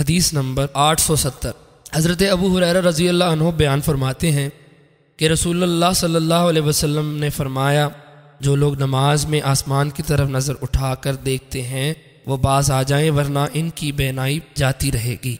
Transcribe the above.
हदीस नंबर 870 हज़रत अबू हुरैरा रज़ी अल्लाह बयान फरमाते हैं कि रसूलुल्लाह सल्लल्लाहु अलैहि वसल्लम ने फरमाया जो लोग नमाज में आसमान की तरफ नज़र उठा कर देखते हैं वो बाज आ जाएं वरना इनकी बेनाई जाती रहेगी